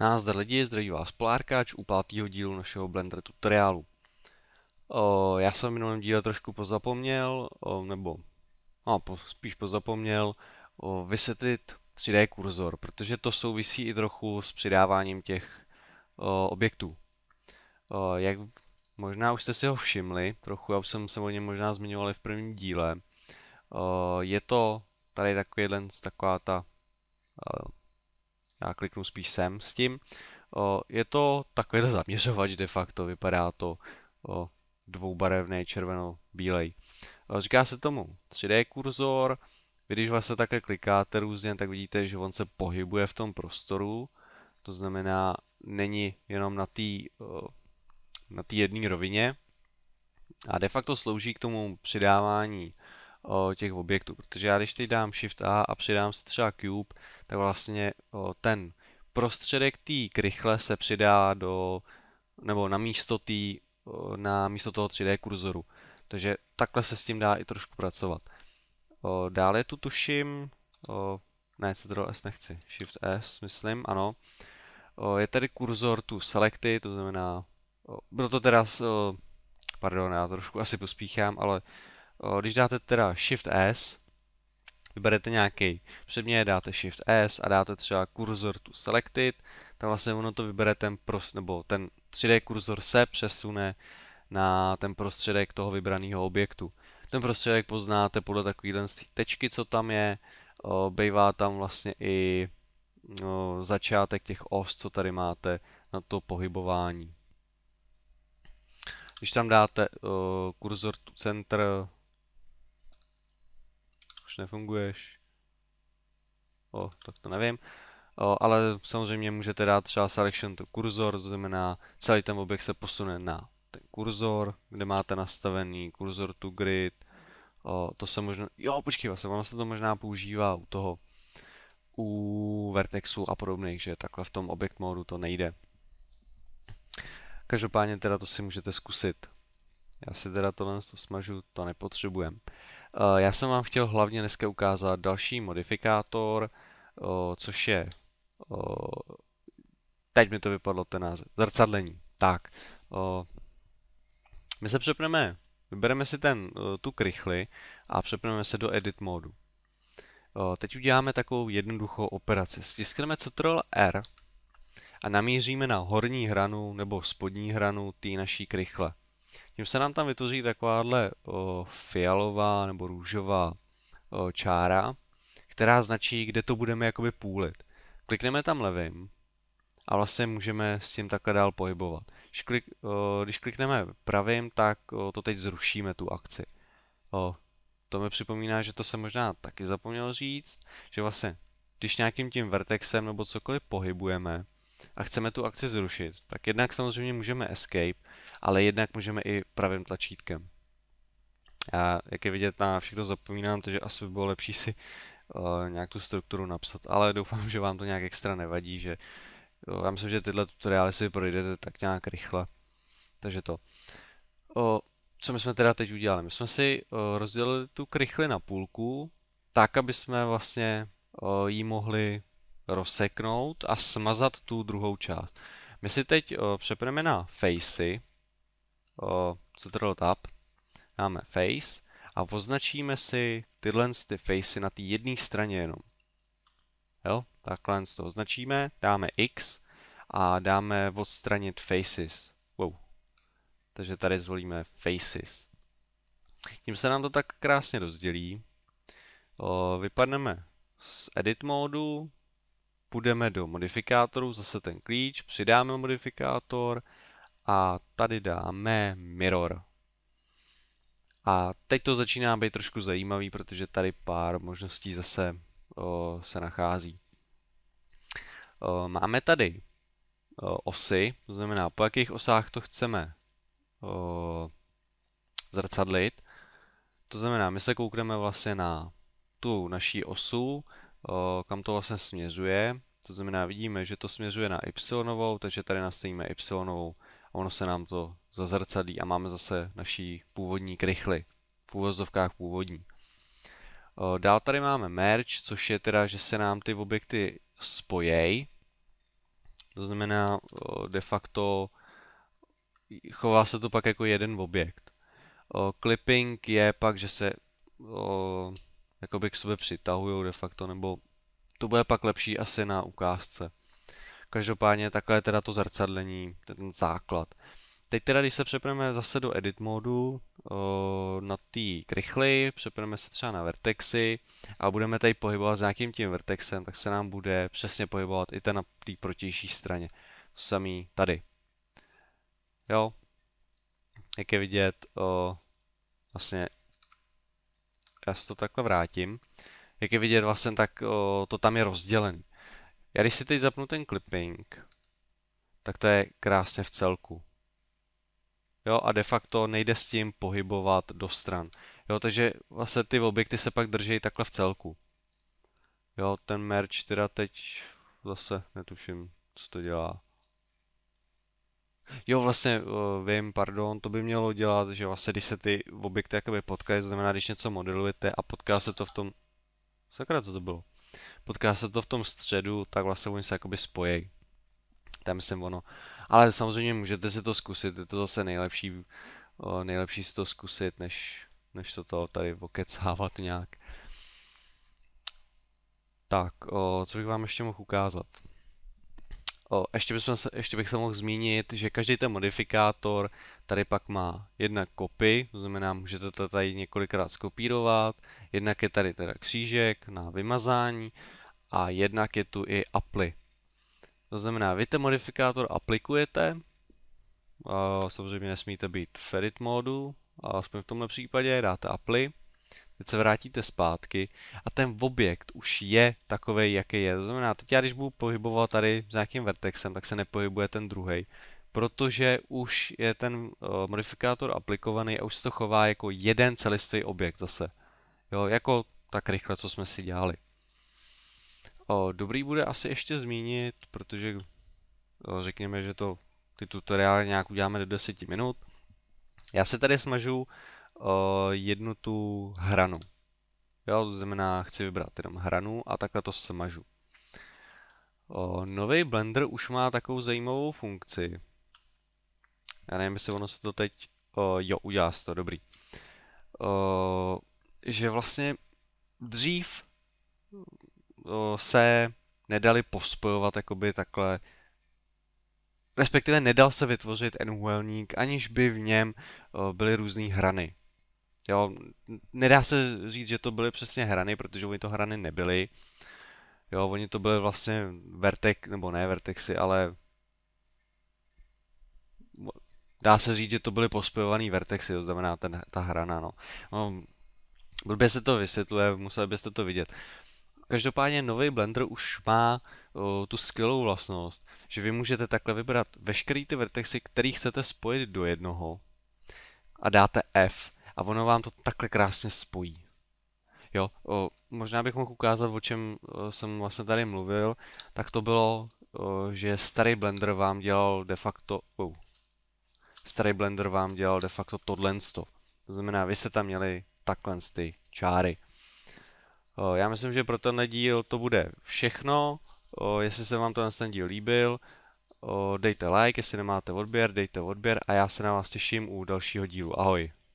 Názdar lidi, zdraví vás Polárkáč u pátého dílu našeho Blender tutoriálu. O, já jsem v minulém díle trošku pozapomněl, o, nebo no, po, spíš pozapomněl, o, vysvětlit 3D kurzor, protože to souvisí i trochu s přidáváním těch o, objektů. O, jak možná už jste si ho všimli, trochu já už jsem se o něm možná zmiňoval v prvním díle, o, je to tady takovýhle, taková ta o, já kliknu spíš sem s tím. Je to takový zaměřovač de facto, vypadá to dvoubarevný červeno-bílej. Říká se tomu 3D kurzor, vy když vlastně také klikáte různě, tak vidíte, že on se pohybuje v tom prostoru, to znamená, není jenom na té na jedné rovině a de facto slouží k tomu přidávání o, těch objektů, protože já když teď dám Shift A a přidám si třeba Cube, tak vlastně o, ten prostředek tý krychle se přidá do, nebo na místo, tý, o, na místo toho 3D kurzoru. Takže takhle se s tím dá i trošku pracovat. O, dále tu tuším, o, ne, Ctrl S nechci, Shift S, myslím, ano. O, je tady kurzor tu selecty, to znamená, o, bylo to teda, o, pardon, já trošku asi pospíchám, ale když dáte teda Shift S, vyberete nějaký předmět, dáte Shift S a dáte třeba kurzor tu Selected, tak vlastně ono to vybere ten prost, nebo ten 3D kurzor se přesune na ten prostředek toho vybraného objektu. Ten prostředek poznáte podle takovýhle z tečky, co tam je, bývá tam vlastně i začátek těch os, co tady máte na to pohybování. Když tam dáte uh, kurzor tu center nefunguješ. O, tak to nevím. O, ale samozřejmě můžete dát třeba selection to kurzor, to znamená celý ten objekt se posune na ten kurzor, kde máte nastavený kurzor to grid. O, to se možná, jo počkej, se, vlastně ono se to možná používá u toho, u vertexu a podobných, že takhle v tom objekt modu to nejde. Každopádně teda to si můžete zkusit. Já si teda tohle to smažu, to nepotřebujeme. Eh, já jsem vám chtěl hlavně dneska ukázat další modifikátor, eh, což je, eh, teď mi to vypadlo ten název, zrcadlení. Tak, my se přepneme, vybereme si ten, tu krychli a přepneme se do edit modu. Teď uděláme takovou jednoduchou operaci. Stiskneme Ctrl R a namíříme na horní hranu nebo spodní hranu té naší krychle. Tím se nám tam vytvoří takováhle fialová nebo růžová o, čára, která značí, kde to budeme jakoby půlit. Klikneme tam levým a vlastně můžeme s tím takhle dál pohybovat. Když, klik, o, když klikneme pravým, tak o, to teď zrušíme tu akci. O, to mi připomíná, že to se možná taky zapomněl říct, že vlastně, když nějakým tím vertexem nebo cokoliv pohybujeme, a chceme tu akci zrušit, tak jednak samozřejmě můžeme escape, ale jednak můžeme i pravým tlačítkem. A jak je vidět, na všechno zapomínám, takže asi by bylo lepší si uh, nějak tu strukturu napsat, ale doufám, že vám to nějak extra nevadí, že uh, já myslím, že tyhle tutoriály si projdete tak nějak rychle. Takže to. Uh, co my jsme teda teď udělali? My jsme si uh, rozdělili tu krychli na půlku, tak, aby jsme vlastně uh, eh, ji mohli rozseknout a smazat tu druhou část. My si teď o, eh, přepneme na facey, o, eh, Ctrl Tab, dáme face a označíme si tyhle ty facey na té jedné straně jenom. Jo, takhle to označíme, dáme X a dáme odstranit faces. Wow. Takže tady zvolíme faces. Tím se nám to tak krásně rozdělí. O, eh, vypadneme z edit módu, půjdeme do modifikátoru, zase ten klíč, přidáme modifikátor a tady dáme mirror. A teď to začíná být trošku zajímavý, protože tady pár možností zase o, se nachází. O, máme tady o, osy, to znamená po jakých osách to chceme o, zrcadlit. To znamená, my se koukneme vlastně na tu naší osu, o, kam to vlastně směřuje. To znamená, vidíme, že to směřuje na y, takže tady nastavíme y a ono se nám to zazrcadlí a máme zase naší původní krychly, v úvozovkách původní. Dál tady máme merge, což je teda, že se nám ty objekty spojejí. To znamená, de facto chová se to pak jako jeden objekt. Clipping je pak, že se jakoby k sobě přitahují de facto, nebo to bude pak lepší asi na ukázce. Každopádně takhle je teda to zrcadlení, ten základ. Teď teda, když se přepneme zase do edit modu, eh, na tý krychly, přepneme se třeba na vertexy a budeme tady pohybovat s nějakým tím vertexem, tak se nám bude přesně pohybovat i ten na té protější straně. To samý tady. Jo. Jak je vidět, o, eh, vlastně já si to takhle vrátím jak je vidět vlastně, tak to tam je rozdělený. Já když si teď zapnu ten clipping, tak to je krásně v celku. Jo, a de facto nejde s tím pohybovat do stran. Jo, takže vlastně ty objekty se pak drží takhle v celku. Jo, ten merge teda teď zase netuším, co to dělá. Jo, vlastně vím, pardon, to by mělo dělat, že vlastně, když se ty objekty jakoby potkají, znamená, když něco modelujete a potká se to v tom Sakra, co to bylo? Potká se to v tom středu, tak vlastně oni se jakoby spojí. Tam jsem ono. Ale samozřejmě můžete si to zkusit, je to zase nejlepší, o, nejlepší si to zkusit, než, než to tady okecávat nějak. Tak, o, co bych vám ještě mohl ukázat? O, ještě, bychom se, ještě bych se mohl zmínit, že každý ten modifikátor tady pak má jedna kopy, to znamená, můžete to tady několikrát skopírovat, jednak je tady teda křížek na vymazání a jednak je tu i apply. To znamená, vy ten modifikátor aplikujete, a samozřejmě nesmíte být v edit modu, a aspoň v tomhle případě dáte apply teď se vrátíte zpátky a ten objekt už je takový, jaký je. To znamená, teď já když budu pohybovat tady s nějakým vertexem, tak se nepohybuje ten druhý, protože už je ten uh, modifikátor aplikovaný a už se to chová jako jeden celistvý objekt zase. Jo, jako tak rychle, co jsme si dělali. O, dobrý bude asi ještě zmínit, protože o, řekněme, že to ty tutoriály nějak uděláme do 10 minut. Já se tady smažu jednu tu hranu. Jo, to znamená, chci vybrat jenom hranu a takhle to smažu. Nový Blender už má takovou zajímavou funkci. Já nevím, jestli ono se to teď... O, jo, udělá se to, dobrý. O, že vlastně dřív o, se nedali pospojovat jakoby takhle respektive nedal se vytvořit NULník, aniž by v něm byly různé hrany. Jo, nedá se říct, že to byly přesně hrany, protože oni to hrany nebyly. Jo, oni to byly vlastně vertek, nebo ne vertexy, ale dá se říct, že to byly pospojovaný vertexy, to znamená ten, ta hrana, no. no blbě se to vysvětluje, museli byste to vidět. Každopádně nový Blender už má o, tu skvělou vlastnost, že vy můžete takhle vybrat veškerý ty vertexy, který chcete spojit do jednoho a dáte F a ono vám to takhle krásně spojí. Jo, o, možná bych mohl ukázat, o čem o, jsem vlastně tady mluvil, tak to bylo, o, že starý Blender vám dělal de facto, o, starý Blender vám dělal de facto tohle To znamená, vy jste tam měli takhle ty čáry. O, já myslím, že pro tenhle díl to bude všechno. O, jestli se vám tenhle díl líbil, o, dejte like, jestli nemáte odběr, dejte odběr a já se na vás těším u dalšího dílu. Ahoj.